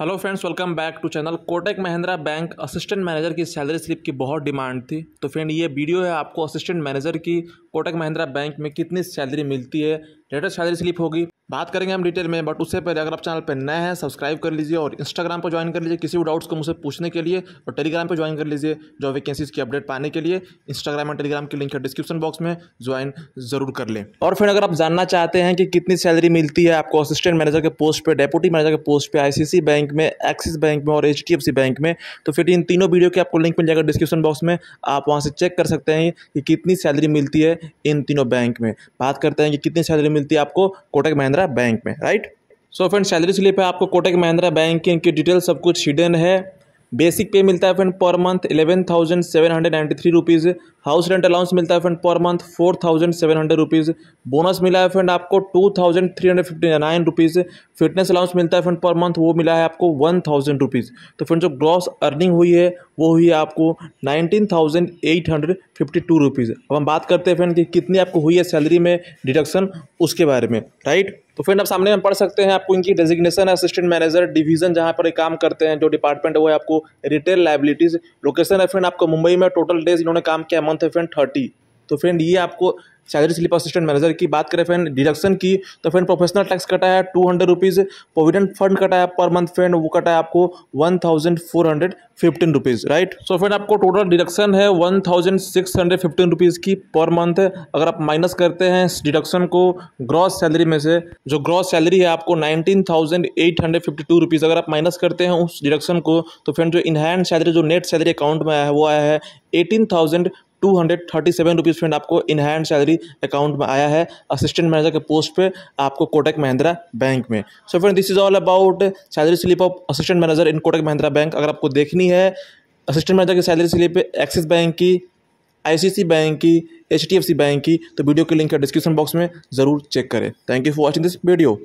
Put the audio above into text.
Hello friends welcome back to channel Kotak Mahindra bank assistant manager की salary slip की बहुत demand थी तो फ्रेंड ये वीडियो है आपको असिस्टेंट मैनेजर की कोटक महिंद्रा बैंक में कितनी सैलरी मिलती है लेटेस्ट सैलरी स्लिप होगी बात करेंगे हम डिटेल में बट उससे पहले अगर आप चैनल पर नए हैं सब्सक्राइब कर लीजिए और इंस्टाग्राम पर ज्वाइन कर लीजिए किसी भी डाउट्स को मुझसे पूछने के लिए और टेलीग्राम पर ज्वाइन कर लीजिए जॉब वैकेंसीज की अपडेट पाने के लिए इंस्टाग्राम और टेलीग्राम की लिंक है डिस्क्रिप्शन बॉक्स में ज्वाइन जरूर कर लें और फिर अगर आप जानना चाहते हैं कि कितनी सैलरी मिलती है आपको असिस्टेंट मैनेजर के पोस्ट पर डेप्यूटी मैनेजर के पोस्ट पर आई बैंक में एक्सिस बैंक में और एच बैंक में तो फिर इन तीनों वीडियो के आपको लिंक मिल जाएगा डिस्क्रिप्शन बॉक्स में आप वहाँ से चेक कर सकते हैं कि कितनी सैलरी मिलती है इन तीनों बैंक में बात करते हैं कि कितनी सैलरी मिलती है आपको कोटक महिंद्रा महिंद्रा बैंक में right so friend salary slip है आपको कोटक महिंद्रा बैंक की इनकी डिटेल सब कुछ हिडन है बेसिक पे मिलता है friend per month eleven thousand seven hundred ninety three rupees house rent allowance मिलता है friend per month four thousand seven hundred rupees bonus मिला है फ्रेंड आपको two thousand three hundred fifty nine rupees fitness allowance मिलता है friend per month वो मिला है आपको वन थाउजेंड रुपीज़ तो फ्रेंड जो ग्रॉस अर्निंग हुई है वो हुई है आपको nineteen thousand eight hundred fifty two rupees अब हम बात करते हैं फ्रेंड कि कितनी आपको हुई है सैलरी में डिडक्शन उसके बारे में राइट right? तो फ्रेंड आप सामने में पढ़ सकते हैं आपको इनकी डेजिग्नेशन असिस्टेंट मैनेजर डिवीजन जहाँ पर काम करते हैं जो डिपार्टमेंट है वो है आपको रिटेल लाइबिलिटीज़ लोकेशन है फ्रेंड आपको मुंबई में टोटल डेज इन्होंने काम किया मंथ है फ्रेंड थर्टी तो फ्रेंड ये आपको सैलरी स्लिप असिस्टेंट मैनेजर की बात करें फ्रेंड डिडक्शन की तो फ्रेंड प्रोफेशनल टैक्स कटा है two hundred rupees provident fund कटा है पर मंथ फ्रेंड वो कटा है आपको one thousand four hundred fifteen rupees right so friend आपको टोटल डिडक्शन है one thousand six hundred fifteen rupees की पर मंथ अगर आप माइनस करते हैं इस डिडक्शन को ग्रॉस सैलरी में से जो ग्रॉस सैलरी है आपको nineteen thousand eight hundred fifty two rupees अगर आप माइनस करते हैं उस डिडक्शन को तो फ्रेंड जो इनहैंड सैलरी जो नेट सैलरी अकाउंट में आया है वो आया है eighteen thousand two hundred thirty seven rupees friend आपको इन हैंड सैलरी अकाउंट में आया है असिस्टेंट मैनेजर के पोस्ट पे आपको कोटक महिंद्रा बैंक में so friend this is all about salary slip of assistant manager in Kotak Mahindra bank अगर आपको देखनी है असिस्टेंट मैनेजर की सैलरी स्लिप एक्सिस बैंक की आईसीसी बैंक की एच बैंक की तो वीडियो की लिंक है डिस्क्रिप्शन बॉक्स में ज़रूर चेक करें thank you for watching this video